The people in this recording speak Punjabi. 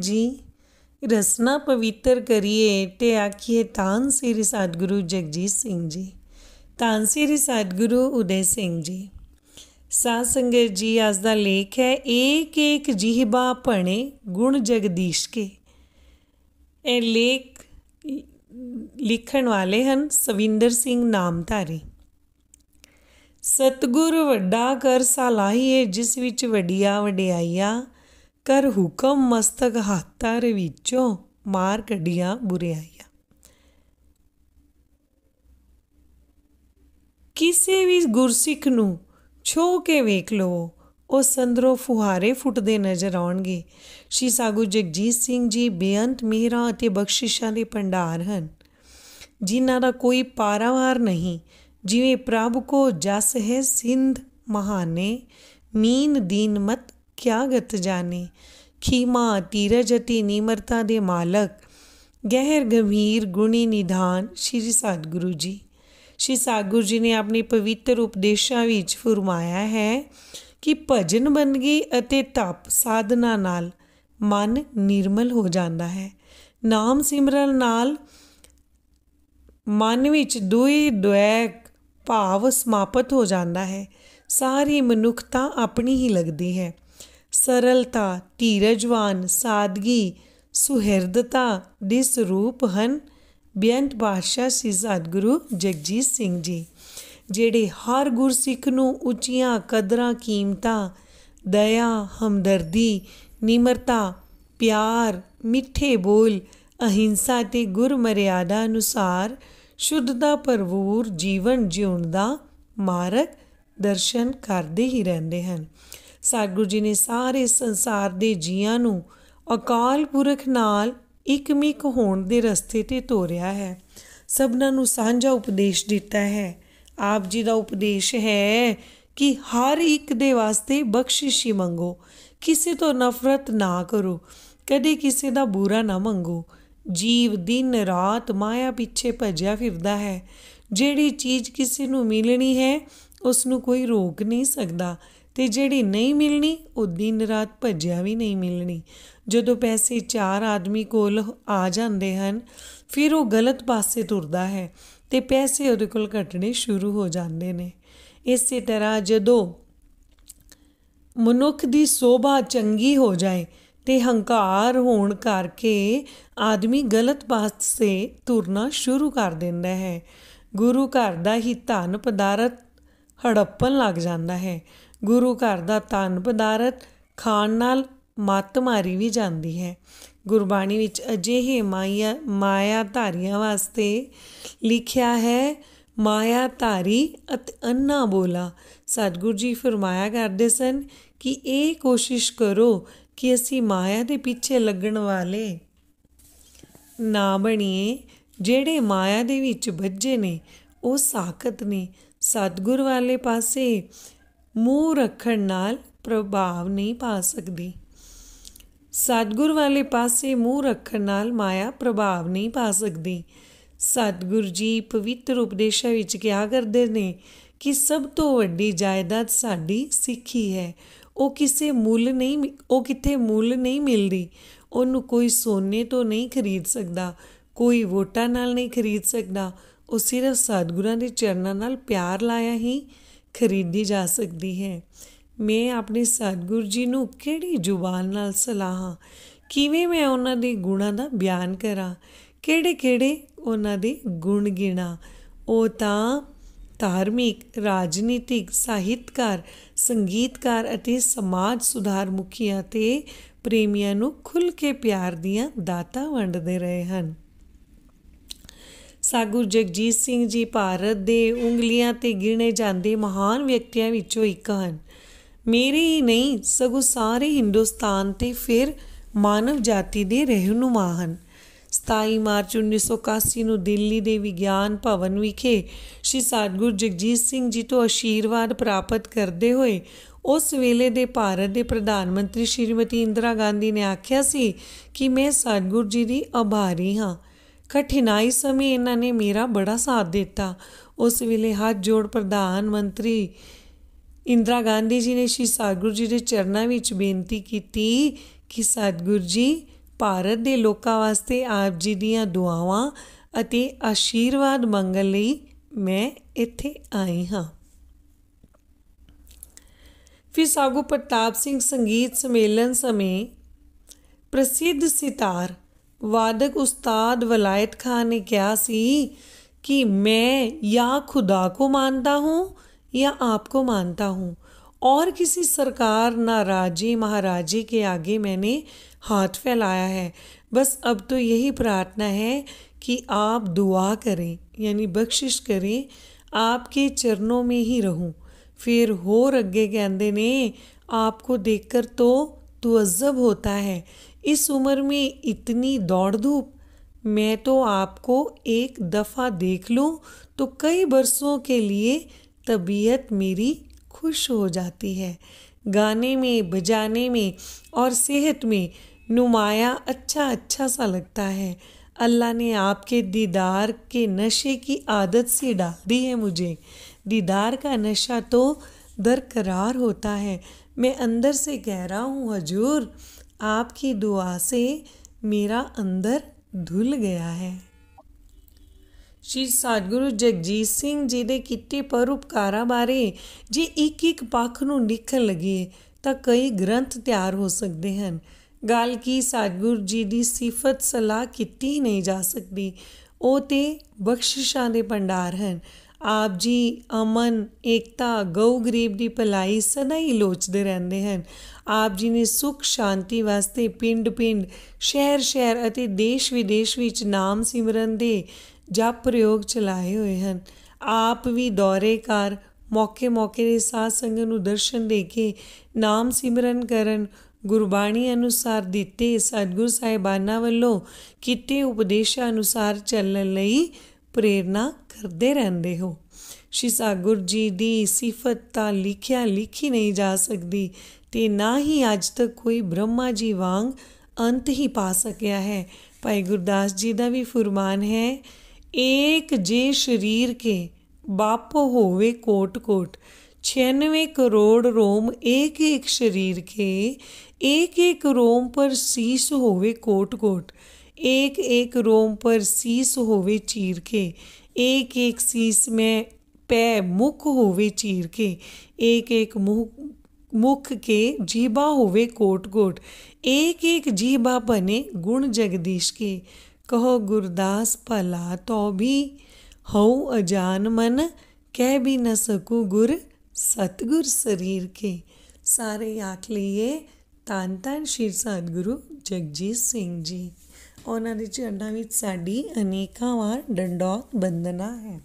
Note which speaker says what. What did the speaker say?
Speaker 1: ਜੀ ਰਸਨਾ ਪਵਿੱਤਰ ਕਰੀਏ ਤੇ ਆਖੀਏ ਤਾਂ ਸ੍ਰੀ ਸਤਗੁਰੂ ਜਗਜੀਤ ਸਿੰਘ ਜੀ ਤਾਂ ਸ੍ਰੀ ਸਤਗੁਰੂ જગજીતસિંહજી ਸਿੰਘ ਜੀ ਸਾਧ ਸੰਗਤ ਜੀ ਅੱਜ ਦਾ ਲੇਖ ਹੈ ਏਕ ਏਕ ਜੀਹਬਾ ਭਣੇ ਗੁਣ ਜਗਦੀਸ਼ ਕੇ ਇਹ ਲੇਖ ਲਿਖਣ ਵਾਲੇ ਹਨ ਸਵਿੰਦਰ ਸਿੰਘ ਨਾਮਧਾਰੀ ਸਤਗੁਰ ਵੱਡਾ ਕਰ ਸਲਾਹੀਏ ਜਿਸ ਵਿੱਚ ਵਡਿਆ ਵਡਿਆਈਆ ਕਰ ਹੁਕਮ ਮਸਤਕ ਦੇ ਵਿੱਚੋਂ ਮਾਰ ਕੱਢੀਆਂ ਬੁਰੀਆਈਆਂ ਕਿਸੇ ਵੀ ਗੁਰਸਿੱਖ ਨੂੰ ਛੋ ਕੇ ਵੇਖ ਲਓ ਉਹ ਸੰਦਰੋ ਫੁਹਾਰੇ ਫੁੱਟਦੇ ਨਜ਼ਰ ਆਉਣਗੇ ਸ਼੍ਰੀ ਸਾਗੂ ਜਗਜੀਤ ਸਿੰਘ ਜੀ ਬੇਅੰਤ ਮਿਹਰਾ ਅਤੇ ਬਖਸ਼ਿਸ਼ਾਂ ਦੇ ਭੰਡਾਰ ਹਨ ਜਿਨ੍ਹਾਂ ਦਾ ਕੋਈ ਪਾਰਾਵਾਰ ਨਹੀਂ ਜਿਵੇਂ ਪ੍ਰਭ ਕੋ ਜਸ ਹੈ ਸਿੰਧ ਮਹਾਨੇ ਮੀਨ ਦੀਨ ਮਤ ਕਿਆ ਗਤ ਜਾਣੇ ਖੀਮਾ ਤੀਰਜਤੀ ਨੀਮਰਤਾ ਦੇ ਮਾਲਕ ਗਹਿਰ ਗੰਭੀਰ ਗੁਣੀ ਨਿਧਾਨ ਸ਼੍ਰੀ ਸਤਗੁਰੂ ਜੀ ਸ਼੍ਰੀ ਸਾਗੁਰ ਜੀ ਨੇ ਆਪਣੀ ਪਵਿੱਤਰ ਉਪਦੇਸ਼ਾਂ ਵਿੱਚ ਫਰਮਾਇਆ ਹੈ ਕਿ ਭਜਨ ਬੰਦਗੀ ਅਤੇ ਤਪ ਸਾਧਨਾ ਨਾਲ ਮਨ ਨਿਰਮਲ ਹੋ ਜਾਂਦਾ ਹੈ ਨਾਮ ਸਿਮਰਨ ਨਾਲ ਮਨ ਵਿੱਚ ਦੁਈ ਦੁਐਕ ਭਾਵ ਸਮਾਪਤ ਹੋ ਜਾਂਦਾ ਹੈ ਸਾਰੀ ਮਨੁੱਖਤਾ ਆਪਣੀ ਹੀ ਲੱਗਦੀ ਹੈ ਸਰਲਤਾ ਧੀਰਜਵਾਨ ਸਾਦਗੀ ਸੁਹਿਰਦਤਾ ਦੇ ਸਰੂਪ ਹਨ ਬਿਆੰਤ ਬਾਦਸ਼ਾਹ ਸੀ ਸਤਗੁਰੂ ਜਗਜੀਤ ਸਿੰਘ ਜੀ ਜਿਹੜੇ ਹਰ ਗੁਰਸਿੱਖ ਨੂੰ ਉੱਚੀਆਂ ਕਦਰਾਂ ਕੀਮਤਾਂ ਦਇਆ ਹਮਦਰਦੀ ਨਿਮਰਤਾ ਪਿਆਰ ਮਿੱਠੇ ਬੋਲ ਅਹਿੰਸਾ ਤੇ ਗੁਰ ਮਰਿਆਦਾ ਅਨੁਸਾਰ ਸ਼ੁੱਧਤਾ ਪਰਵੂਰ ਜੀਵਨ ਜਿਉਣ ਦਾ ਮਾਰਗ ਦਰਸ਼ਨ ਕਰਦੇ ਹੀ ਰਹਿੰਦੇ ਹਨ ਸਤਿਗੁਰੂ ਜੀ ਨੇ ਸਾਰੇ ਸੰਸਾਰ ਦੇ ਜੀਵਾਂ ਨੂੰ ਅਕਾਲ ਪੁਰਖ ਨਾਲ ਇਕਮਿਕ ਹੋਣ ਦੇ ਰਸਤੇ ਤੇ ਤੋਰਿਆ ਹੈ ਸਭਨਾਂ ਨੂੰ ਸਾਂਝਾ ਉਪਦੇਸ਼ ਦਿੱਤਾ ਹੈ ਆਪ ਜੀ ਦਾ ਉਪਦੇਸ਼ ਹੈ ਕਿ ਹਰ ਇੱਕ ਦੇ ਵਾਸਤੇ ਬਖਸ਼ਿਸ਼ ਹੀ ਮੰਗੋ ਕਿਸੇ ਤੋਂ ਨਫ਼ਰਤ ਨਾ ਕਰੋ ਕਦੇ ਕਿਸੇ ਦਾ ਬੁਰਾ ਨਾ ਮੰਗੋ ਜੀਵ ਦਿਨ ਰਾਤ ਮਾਇਆ ਪਿੱਛੇ ਭਜਿਆ ਫਿਰਦਾ ਹੈ ਜਿਹੜੀ ਚੀਜ਼ ਕਿਸੇ ਨੂੰ ਮਿਲਣੀ ਹੈ ਉਸ ਨੂੰ ਕੋਈ ਰੋਕ ਨਹੀਂ ਸਕਦਾ ਤੇ ਜਿਹੜੀ ਨਹੀਂ ਮਿਲਣੀ ਉਹ ਦਿਨ ਰਾਤ ਭੱਜਿਆ ਵੀ ਨਹੀਂ ਮਿਲਣੀ ਜਦੋਂ ਪੈਸੇ ਚਾਰ ਆਦਮੀ ਕੋਲ ਆ ਜਾਂਦੇ ਹਨ ਫਿਰ ਉਹ ਗਲਤ ਪਾਸੇ ਤੁਰਦਾ ਹੈ ਤੇ ਪੈਸੇ ਉਹਦੇ ਕੋਲ ਘਟਣੇ ਸ਼ੁਰੂ ਹੋ ਜਾਂਦੇ ਨੇ ਇਸੇ ਤਰ੍ਹਾਂ ਜਦੋਂ ਮਨੁੱਖ ਦੀ ਸੋਭਾ ਚੰਗੀ ਹੋ ਜਾਏ ਤੇ ਹੰਕਾਰ ਹੋਣ ਕਰਕੇ ਆਦਮੀ ਗਲਤ ਪਾਸੇ ਤੁਰਨਾ ਸ਼ੁਰੂ ਕਰ ਦਿੰਦਾ ਹੈ ਗੁਰੂ ਘਰ ਦਾ ਹੀ ਧਨ ਪਦਾਰਥ ਹੜੱਪਣ ਲੱਗ ਜਾਂਦਾ ਹੈ ਗੁਰੂ ਘਰ ਦਾ ਤਨ ਪਦਾਰਥ ਖਾਣ ਨਾਲ ਮਤ ਮਾਰੀ ਵੀ ਜਾਂਦੀ ਹੈ ਗੁਰਬਾਣੀ ਵਿੱਚ ਅਜਿਹੇ ਮਾਇਆ ਮਾਇਆ ਧਾਰੀਆਂ ਵਾਸਤੇ ਲਿਖਿਆ ਹੈ ਮਾਇਆ ਧਾਰੀ ਅਤ ਅੰਨਾ ਬੋਲਾ ਸਤਿਗੁਰੂ ਜੀ ਫਰਮਾਇਆ ਕਰਦੇ ਸਨ ਕਿ ਇਹ ਕੋਸ਼ਿਸ਼ ਕਰੋ ਕਿ ਅਸੀਂ ਮਾਇਆ ਦੇ ਪਿੱਛੇ ਲੱਗਣ ਵਾਲੇ ਨਾ ਬਣੀਏ ਜਿਹੜੇ ਮਾਇਆ ਦੇ ਵਿੱਚ ਵੱਜੇ ਨੇ ਉਹ ਸਾਖਤ ਨੇ ਸਤਗੁਰ ਵਾਲੇ ਪਾਸੇ ਮੂਹ ਰੱਖਣ ਨਾਲ ਪ੍ਰਭਾਵ ਨਹੀਂ ਪਾ ਸਕਦੀ ਸਤਗੁਰ ਵਾਲੇ ਪਾਸੇ ਮੂਹ ਰੱਖਣ ਨਾਲ ਮਾਇਆ ਪ੍ਰਭਾਵ ਨਹੀਂ ਪਾ ਸਕਦੀ ਸਤਗੁਰ ਜੀ ਪਵਿੱਤਰ ਉਪਦੇਸ਼ਾਂ ਵਿੱਚ ਕਿਹਾ ਕਰਦੇ ਨੇ ਕਿ ਸਭ ਤੋਂ ਵੱਡੀ ਜਾਇਦਾਦ ਸਾਡੀ ਸਿੱਖੀ ਹੈ ਉਹ ਕਿਸੇ ਮੁੱਲ ਨਹੀਂ ਉਹ ਕਿਤੇ ਮੁੱਲ ਨਹੀਂ ਮਿਲਦੀ ਉਹਨੂੰ ਕੋਈ ਸੋਨੇ ਤੋਂ ਨਹੀਂ ਖਰੀਦ ਸਕਦਾ ਕੋਈ ਵੋਟਾਂ ਨਾਲ ਨਹੀਂ ਖਰੀਦ ਸਕਦਾ ਉਹ ਸਿਰਫ ਸਤਗੁਰਾਂ ਦੇ ਚਰਨਾਂ ਨਾਲ ਪਿਆਰ ਲਾਇਆ ਹੀ ਖਰੀਦੀ ਜਾ ਸਕਦੀ ਹੈ ਮੈਂ ਆਪਣੇ ਸਤਿਗੁਰ ਜੀ ਨੂੰ ਕਿਹੜੀ ਜ਼ੁਬਾਨ ਨਾਲ ਸਲਾਹਾਂ ਕਿਵੇਂ ਮੈਂ ਉਹਨਾਂ ਦੇ ਗੁਣਾਂ ਦਾ ਬਿਆਨ ਕਰਾਂ ਕਿਹੜੇ-ਕਿਹੜੇ ਉਹਨਾਂ ਦੇ ਗੁਣ ਗਿਣਾ ਉਹ ਤਾਂ ਧਾਰਮਿਕ ਰਾਜਨੀਤਿਕ ਸਾਹਿਤਕਾਰ ਸੰਗੀਤਕਾਰ ਅਤੇ ਸਮਾਜ ਸੁਧਾਰ ਮੁਖੀਆਂ ਤੇ ਪ੍ਰੇਮੀਆਂ ਨੂੰ ਖੁੱਲ ਕੇ ਪਿਆਰ ਦੀਆਂ ਦਾਤਾਂ ਵੰਡਦੇ ਰਹੇ ਹਨ ਸਾਗੁਰ ਜਗਜੀਤ ਸਿੰਘ ਜੀ ਭਾਰਤ ਦੇ ਉਂਗਲੀਆਂ ਤੇ ਗਿਣੇ ਜਾਂਦੇ ਮਹਾਨ ਵਿਅਕਤੀਆਂ ਵਿੱਚੋਂ ਇੱਕ ਹਨ ਮੇਰੇ ਹੀ ਨਹੀਂ ਸਗੋਂ ਸਾਰੇ ਹਿੰਦੁਸਤਾਨ ਤੇ ਫਿਰ ਮਾਨਵ ਜਾਤੀ ਦੇ ਰਹਿਨੁਮਾ ਹਨ 27 ਮਾਰਚ 1981 ਨੂੰ ਦਿੱਲੀ ਦੇ ਵਿਗਿਆਨ ਭਵਨ ਵਿਖੇ ਸ਼੍ਰੀ ਸਾਧਗੁਰ ਜਗਜੀਤ ਸਿੰਘ ਜੀ ਤੋਂ ਅਸ਼ੀਰਵਾਦ ਪ੍ਰਾਪਤ ਕਰਦੇ ਹੋਏ ਉਸ ਵੇਲੇ ਦੇ ਭਾਰਤ ਦੇ ਪ੍ਰਧਾਨ ਮੰਤਰੀ ਸ਼੍ਰੀਮਤੀ ਇੰਦਰਾ ਗਾਂਧੀ ਨੇ ਆਖਿਆ ਸੀ ਕਿ ਮੈਂ ਸਾਧਗੁਰ ਜੀ ਦੀ ਆਭਾਰੀ ਹਾਂ ਕਠਿਨਾਈ ਸਮੇਂ ਇਹਨਾਂ ਨੇ ਮੇਰਾ ਬੜਾ ਸਾਥ ਦਿੱਤਾ ਉਸ ਵੇਲੇ ਹੱਥ ਜੋੜ ਪ੍ਰਧਾਨ ਮੰਤਰੀ ਇੰਦਰਾ ਗਾਂਧੀ ਜੀ ਨੇ ਸ਼੍ਰੀ ਸਤਿਗੁਰੂ ਜੀ ਦੇ ਚਰਨਾਂ ਵਿੱਚ ਬੇਨਤੀ ਕੀਤੀ ਕਿ ਸਤਗੁਰੂ ਜੀ ਭਾਰਤ ਦੇ ਲੋਕਾਂ ਵਾਸਤੇ ਆਪ ਜੀ ਦੀਆਂ ਦੁਆਵਾਂ ਅਤੇ ਆਸ਼ੀਰਵਾਦ ਮੰਗਣ ਲਈ ਮੈਂ ਇੱਥੇ ਆਈ ਹਾਂ ਫਿਰ ਸਾਗੂ ਪ੍ਰਤਾਪ ਸਿੰਘ ਸੰਗੀਤ ਸੰਮੇਲਨ ਸਮੇਂ ਪ੍ਰਸਿੱਧ ਸਿਤਾਰ वादक उस्ताद वलायत खान ने क्या सी कि मैं या खुदा को मानता हूँ या आपको मानता हूँ और किसी सरकार राजे महाराजी के आगे मैंने हाथ फैलाया है बस अब तो यही प्रार्थना है कि आप दुआ करें यानी बख्शिश करें आपके चरणों में ही रहूं फिर होर रगे कहते ने आपको देखकर तो तुअज्जब होता है इस उम्र में इतनी दौड़ धूप मैं तो आपको एक दफ़ा देख लूँ तो कई बरसों के लिए तबीयत मेरी खुश हो जाती है गाने में बजाने में और सेहत में नुमाया अच्छा अच्छा सा लगता है अल्लाह ने आपके दीदार के नशे की आदत से डाल दी है मुझे दीदार का नशा तो दरकरार होता है मैं अंदर से कह रहा हूँ हजूर आपकी दुआ से मेरा अंदर धुल ਗਿਆ ਹੈ ਸ਼੍ਰੀ ਸਤਿਗੁਰੂ ਜਗਜੀਤ ਸਿੰਘ ਜੀ ਦੇ ਕੀਤੇ ਪਰਉਪਕਾਰਾਂ ਬਾਰੇ ਜੇ ਇੱਕ ਇੱਕ ਪੱਖ ਨੂੰ ਲਿਖਣ ਲਗੇ ਤਾਂ ਕਈ ਗ੍ਰੰਥ ਤਿਆਰ ਹੋ ਸਕਦੇ ਹਨ ਗੱਲ ਕੀ ਸਤਿਗੁਰੂ ਜੀ ਦੀ ਸਿਫਤ ਸਲਾਹ ਕੀਤੀ ਨਹੀਂ ਜਾ ਸਕਦੀ ਉਹ ਤੇ ਬਖਸ਼ਿਸ਼ਾਂ ਦੇ ਭੰਡਾਰ ਹਨ ਆਪ ਜੀ ਅਮਨ ਏਕਤਾ ਗਊ ਗਰੀਬ ਦੀ ਭਲਾਈ ਸਦਾ ਹੀ ਲੋਚਦੇ ਰਹਿੰਦੇ ਹਨ ਆਪ ਜੀ ਨੇ ਸੁਖ ਸ਼ਾਂਤੀ ਵਾਸਤੇ ਪਿੰਡ-ਪਿੰਡ ਸ਼ਹਿਰ-ਸ਼ਹਿਰ ਅਤੇ ਦੇਸ਼-ਵਿਦੇਸ਼ ਵਿੱਚ ਨਾਮ ਸਿਮਰਨ ਦੇ ਜਪ ਪ੍ਰਯੋਗ ਚਲਾਏ ਹੋਏ ਹਨ ਆਪ ਵੀ ਦੌਰੇ ਕਰ ਮੌਕੇ-ਮੌਕੇ ਦੇ ਸਾਧ ਸੰਗਤ ਨੂੰ ਦਰਸ਼ਨ ਦੇ ਕੇ ਨਾਮ ਸਿਮਰਨ ਕਰਨ ਗੁਰਬਾਣੀ ਅਨੁਸਾਰ ਦਿੱਤੇ ਸਤਗੁਰ ਸਾਹਿਬਾਨਾਂ ਵੱਲੋਂ ਕੀਤੇ ਉਪਦੇਸ਼ਾਂ ਅਨੁਸਾਰ ਚੱਲਣ ਲਈ ਪ੍ਰੇਰਣਾ ਕਰਦੇ ਰਹਿੰਦੇ ਹੋ ਸ਼੍ਰੀ ਸਾਗੁਰ ਜੀ ਦੀ ਸਿਫਤ ਤਾਂ ਲਿਖਿਆ ਲਿਖੀ ਨਹੀਂ ਜਾ ਸਕਦੀ ਤੇ ਨਾ ਹੀ ਅੱਜ ਤੱਕ ਕੋਈ ਬ੍ਰਹਮਾ ਜੀ ਵਾਂਗ ਅੰਤ ਹੀ ਪਾ ਸਕਿਆ ਹੈ ਭਾਈ ਗੁਰਦਾਸ ਜੀ ਦਾ ਵੀ ਫੁਰਮਾਨ ਹੈ ਇੱਕ ਜੇ ਸ਼ਰੀਰ ਕੇ ਬਾਪ ਹੋਵੇ ਕੋਟ ਕੋਟ 96 ਕਰੋੜ ਰੋਮ ਇੱਕ ਇੱਕ ਸ਼ਰੀਰ ਕੇ ਇੱਕ ਇੱਕ ਰੋਮ ਪਰ ਸੀਸ ਹੋਵੇ ਕੋਟ ਕੋਟ एक एक रोम पर शीस होवे चीर के एक एक शीस में पै मुख होवे चीर के एक एक मुख मुख के जीबा होवे कोट कोट एक एक जीबा बने गुण जगदीश के कहो गुरदास भला तो भी हो अजान मन कह भी न सकूँ गुर सतगुर शरीर के सारे आख लिए तान तान श्री सतगुरु जगजीत सिंह जी ਉਹਨਾਂ ਦੇ ਝੰਡਾਂ ਵਿੱਚ ਸਾਡੀ ਅਨੇਕਾਂ ਵਾਰ ਡੰਡੋਤ ਬੰਦਨਾ ਹੈ